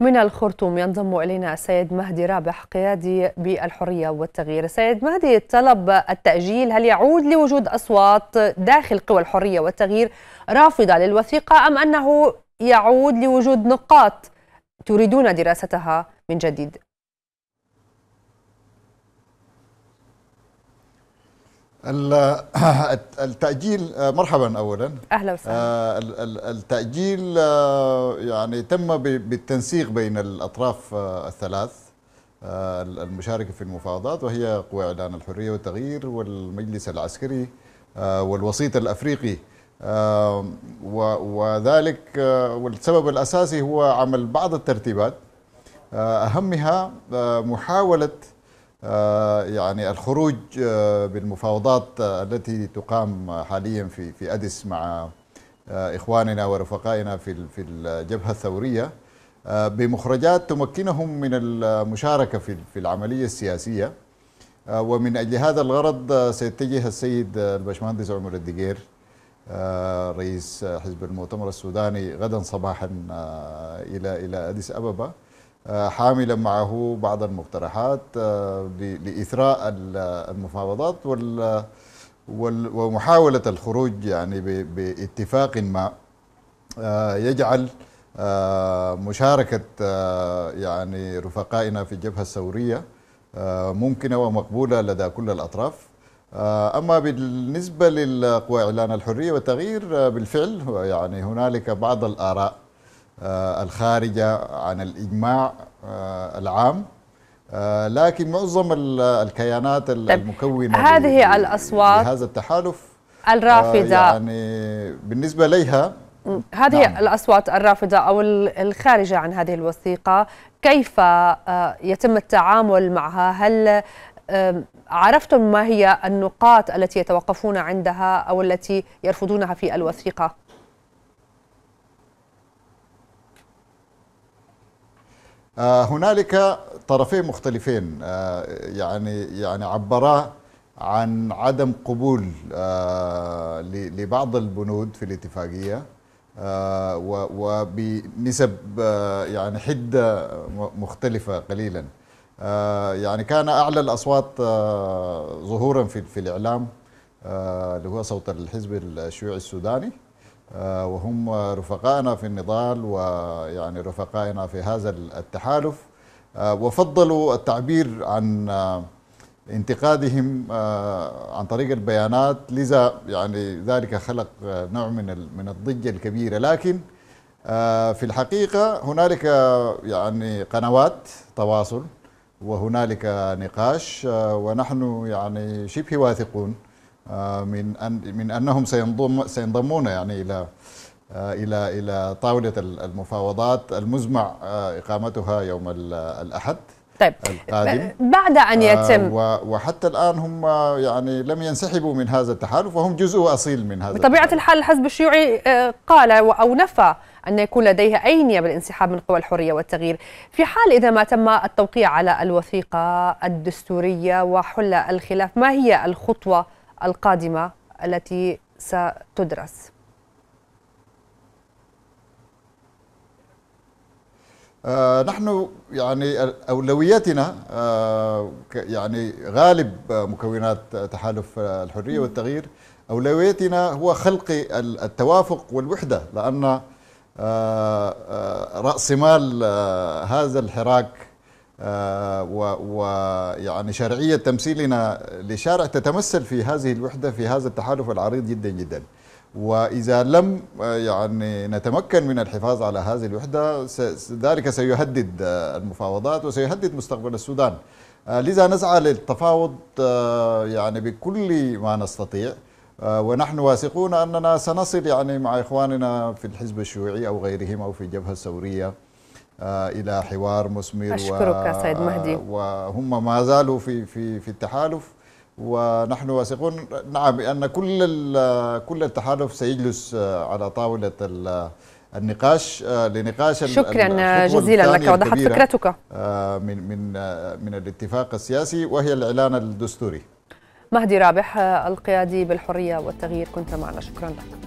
من الخرطوم ينضم إلينا السيد مهدي رابح قيادي بالحرية والتغيير سيد مهدي طلب التأجيل هل يعود لوجود أصوات داخل قوى الحرية والتغيير رافضة للوثيقة أم أنه يعود لوجود نقاط تريدون دراستها من جديد التأجيل مرحبا أولا أهلا وسهلا آه، التأجيل آه، يعني تم بالتنسيق بين الأطراف آه، الثلاث المشاركة في المفاوضات وهي قوى إعلان الحرية والتغيير والمجلس العسكري والوسيط الأفريقي وذلك والسبب الأساسي هو عمل بعض الترتيبات أهمها محاولة آه، يعني الخروج آه، بالمفاوضات آه، التي تقام حاليا في في اديس مع اخواننا ورفقائنا في في الجبهه الثوريه بمخرجات تمكنهم من المشاركه في في العمليه السياسيه ومن اجل هذا الغرض سيتجه السيد البشمهندس عمر الدقير رئيس حزب المؤتمر السوداني غدا صباحا الى الى اديس ابابا آه، حاملا معه بعض المقترحات آه، لإثراء المفاوضات وال ومحاولة الخروج يعني باتفاق ما آه، يجعل مشاركة يعني رفقائنا في الجبهة الثورية ممكنة ومقبولة لدى كل الأطراف أما بالنسبة للقوى إعلان الحرية والتغيير بالفعل يعني هنالك بعض الآراء آه، الخارجة عن الإجماع آه، العام آه، لكن معظم الكيانات طيب، المكونة هذه الأصوات هذا التحالف الرافضة يعني بالنسبة لها هذه نعم. الأصوات الرافضة أو الخارجة عن هذه الوثيقة كيف يتم التعامل معها هل عرفتم ما هي النقاط التي يتوقفون عندها أو التي يرفضونها في الوثيقة؟ آه، هنالك طرفين مختلفين آه، يعني يعني عبرا عن عدم قبول آه، لبعض البنود في الاتفاقيه وبنسب يعني حده مختلفه قليلا يعني كان اعلى الاصوات ظهورا في الاعلام اللي هو صوت الحزب الشيوعي السوداني آه، وهم رفقائنا في النضال ويعني رفقائنا في هذا التحالف آه، وفضلوا التعبير عن آه، انتقادهم عن طريق البيانات لذا يعني ذلك خلق نوع من من الضجه الكبيره لكن في الحقيقه هنالك يعني قنوات تواصل وهنالك نقاش ونحن يعني شبه واثقون من أن من انهم سينضم سينضمون يعني الى آه، الى الى طاوله المفاوضات المزمع آه، اقامتها يوم الاحد طيب القادم بعد ان آه، يتم وحتى الان هم يعني لم ينسحبوا من هذا التحالف وهم جزء اصيل من هذا بطبيعه الحال الحزب الشيوعي قال او نفى أن يكون لديه أي نية بالانسحاب من قوى الحرية والتغيير في حال إذا ما تم التوقيع على الوثيقة الدستورية وحل الخلاف ما هي الخطوة القادمة التي ستدرس آه نحن يعني اولوياتنا آه يعني غالب مكونات تحالف الحريه والتغيير اولوياتنا هو خلق التوافق والوحده لان آه, آه، راس مال آه، هذا الحراك آه، ويعني شرعية تمثيلنا لشارع تتمثل في هذه الوحدة في هذا التحالف العريض جدا جدا وإذا لم آه، يعني نتمكن من الحفاظ على هذه الوحدة ذلك سيهدد آه، المفاوضات وسيهدد مستقبل السودان لذا نسعى للتفاوض يعني بكل ما نستطيع ونحن واثقون أننا سنصل يعني مع إخواننا في الحزب الشيوعي أو غيرهم أو في الجبهة الثورية آه، الى حوار مثمر اشكرك و... سيد مهدي وهم ما زالوا في في في التحالف ونحن واثقون نعم ان كل كل التحالف سيجلس آه، على طاوله النقاش آه، لنقاش شكرا جزيلا لك وضحت فكرتك من من من الاتفاق السياسي وهي الاعلان الدستوري مهدي رابح القيادي بالحريه والتغيير كنت معنا شكرا لك